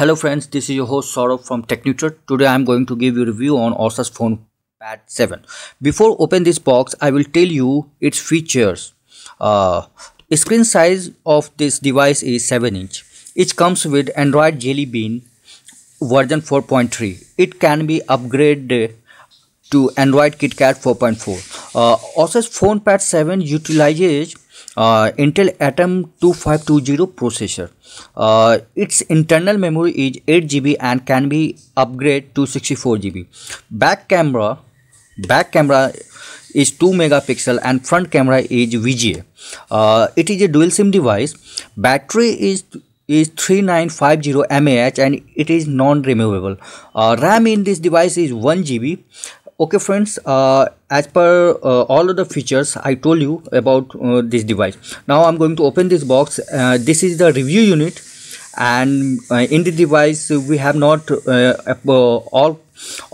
Hello friends, this is your host Saurabh from TechNuture. Today I am going to give you a review on Asus Phone Pad 7. Before open this box, I will tell you its features. Uh, screen size of this device is 7 inch. It comes with Android Jelly Bean version 4.3. It can be upgraded to Android KitKat 4.4. Uh, Asus Phone Pad 7 utilizes uh, Intel Atom 2520 processor. Uh, its internal memory is 8GB and can be upgraded to 64GB. Back camera, back camera is 2 megapixel and front camera is VGA. Uh, it is a dual SIM device. Battery is is 3950 mAh and it is non-removable. Uh, RAM in this device is 1 GB okay friends uh, as per uh, all of the features i told you about uh, this device now i'm going to open this box uh, this is the review unit and uh, in the device we have not uh, all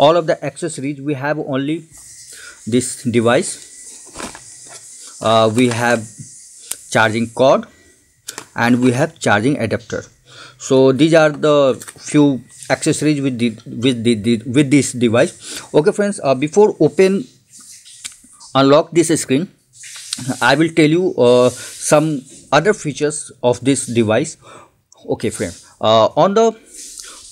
all of the accessories we have only this device we have charging cord and we have charging adapter so these are the few accessories with the with the, the with this device okay friends uh, before open unlock this screen i will tell you uh, some other features of this device okay friend uh, on the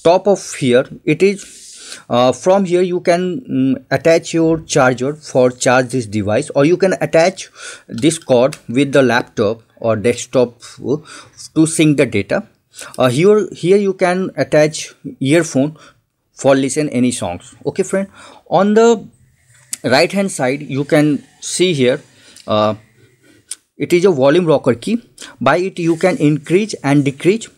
top of here it is uh, from here you can um, attach your charger for charge this device or you can attach this cord with the laptop or desktop uh, to sync the data uh, here here you can attach earphone for listen any songs okay friend on the right hand side you can see here uh, it is a volume rocker key by it you can increase and decrease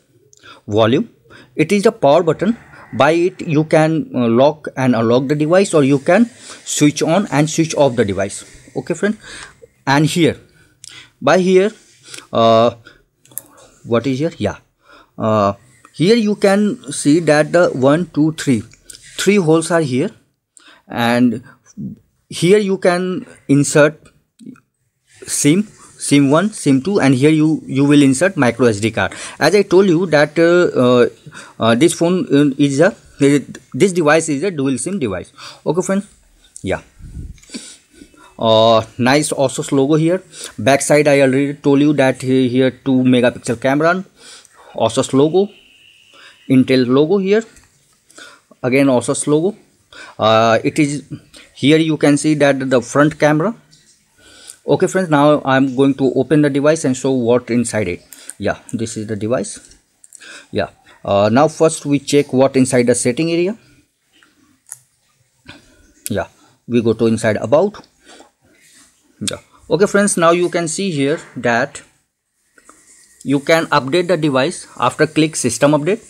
volume it is the power button by it you can uh, lock and unlock the device or you can switch on and switch off the device okay friend and here by here uh, what is here yeah uh, here you can see that the one, two, three, three holes are here and here you can insert sim sim 1 sim 2 and here you you will insert micro sd card as i told you that uh, uh, uh this phone uh, is a this device is a dual sim device okay friends yeah uh, nice asus logo here backside i already told you that here, here 2 megapixel camera ASUS logo Intel logo here again ASUS logo uh, it is here you can see that the front camera okay friends now I'm going to open the device and show what inside it yeah this is the device yeah uh, now first we check what inside the setting area yeah we go to inside about yeah okay friends now you can see here that you can update the device after click system update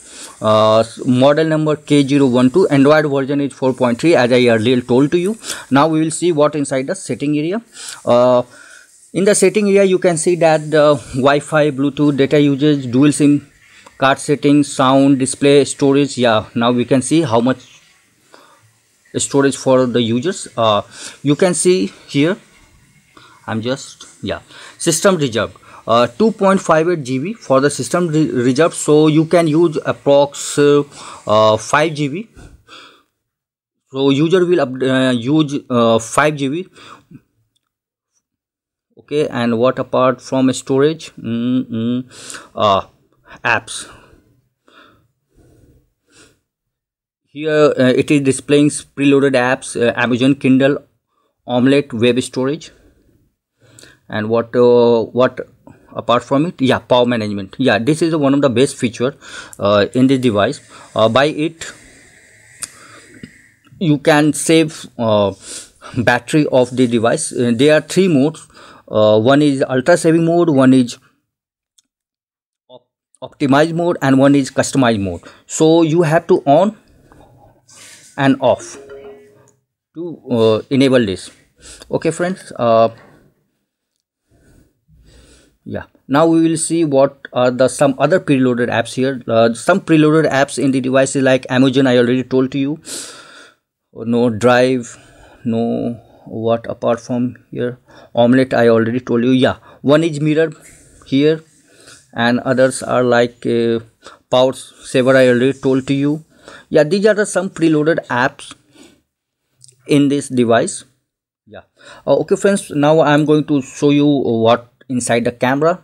uh, model number k012 android version is 4.3 as i earlier told to you now we will see what inside the setting area uh, in the setting area you can see that the wi-fi bluetooth data usage dual sim card settings sound display storage yeah now we can see how much storage for the users uh, you can see here i'm just yeah system reserve uh, 2.58 GB for the system reserve so you can use approx uh, uh, 5 GB so user will uh, use uh, 5 GB okay and what apart from storage mm -hmm. apps here it is displaying preloaded apps Amazon Kindle Omelette web storage and what uh, what apart from it yeah power management yeah this is one of the best feature uh, in this device uh, by it you can save uh, battery of the device uh, there are three modes uh, one is ultra saving mode one is op optimized mode and one is customized mode so you have to on and off to enable this okay friends yeah now we will see what are the some other preloaded apps here uh, some preloaded apps in the devices like Amazon I already told to you no drive no what apart from here omelette I already told you yeah one is mirror here and others are like uh, power saver I already told to you yeah these are the some preloaded apps in this device yeah uh, okay friends now I'm going to show you what inside the camera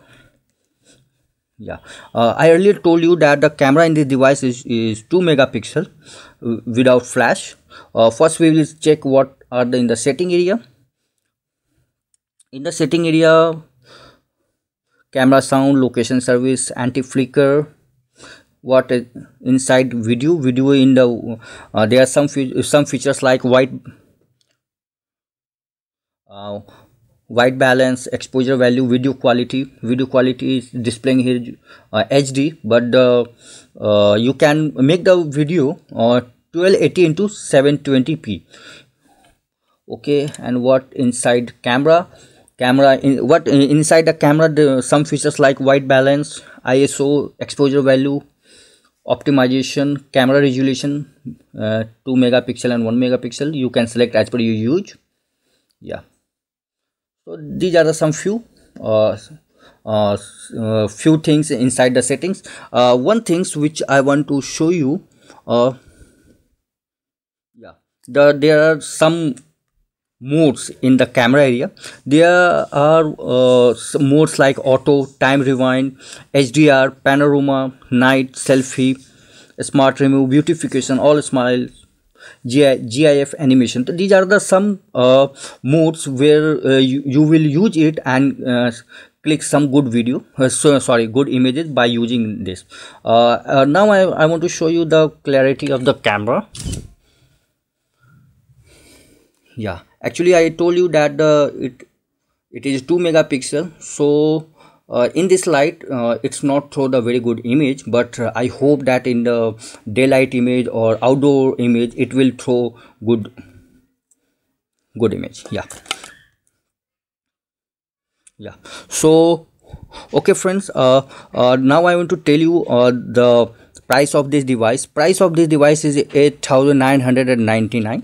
yeah uh, i earlier told you that the camera in this device is, is 2 megapixel without flash uh, first we will check what are the in the setting area in the setting area camera sound location service anti-flicker what is inside video video in the uh, there are some fe some features like white uh, white balance exposure value video quality video quality is displaying here uh, hd but the uh, uh, you can make the video uh, 1280 into 720p okay and what inside camera camera in what inside the camera the, some features like white balance iso exposure value optimization camera resolution uh, 2 megapixel and 1 megapixel you can select as per your use yeah so these are some few uh, uh, uh, few things inside the settings uh, one things which i want to show you uh, yeah the, there are some modes in the camera area there are uh, modes like auto time rewind hdr panorama night selfie smart remove beautification all smiles. GIF animation. So these are the some uh, modes where uh, you, you will use it and uh, click some good video uh, so, sorry good images by using this uh, uh, now I, I want to show you the clarity of the camera yeah actually I told you that uh, it it is 2 megapixel so uh, in this light uh, it's not throw the very good image but uh, i hope that in the daylight image or outdoor image it will throw good good image yeah yeah so okay friends uh, uh now i want to tell you uh, the price of this device price of this device is 8999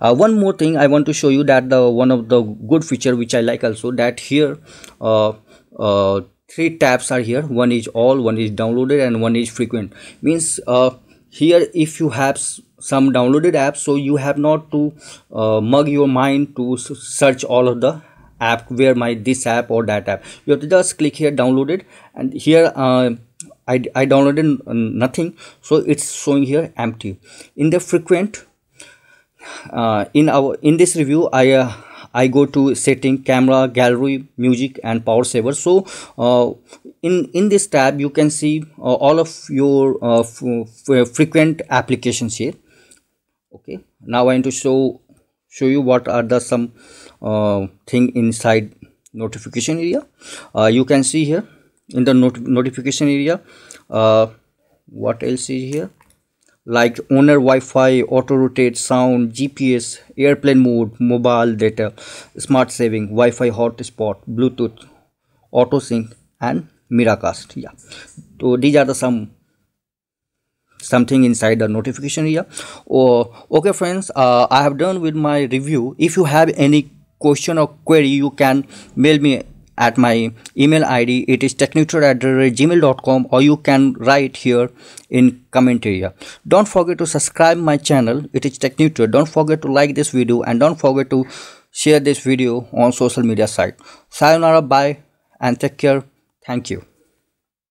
uh, one more thing i want to show you that the one of the good feature which i like also that here uh, uh, three tabs are here one is all one is downloaded and one is frequent means uh, here if you have some downloaded apps so you have not to uh, mug your mind to search all of the app where my this app or that app you have to just click here downloaded and here uh, I, I downloaded nothing so it's showing here empty in the frequent uh, in our in this review i uh, i go to setting camera gallery music and power saver so uh, in in this tab you can see uh, all of your uh, frequent applications here okay now i want to show show you what are the some uh, thing inside notification area you can see here in the not notification area what else is here like owner Wi-Fi, auto rotate, sound, GPS, airplane mode, mobile data, smart saving, Wi-Fi hotspot, Bluetooth, auto sync, and Miracast. Yeah, so these are the some something inside the notification here. oh, okay, friends, uh, I have done with my review. If you have any question or query, you can mail me at my email id it is technictude at gmail.com or you can write here in comment area don't forget to subscribe my channel it is technictude don't forget to like this video and don't forget to share this video on social media site sayonara bye and take care thank you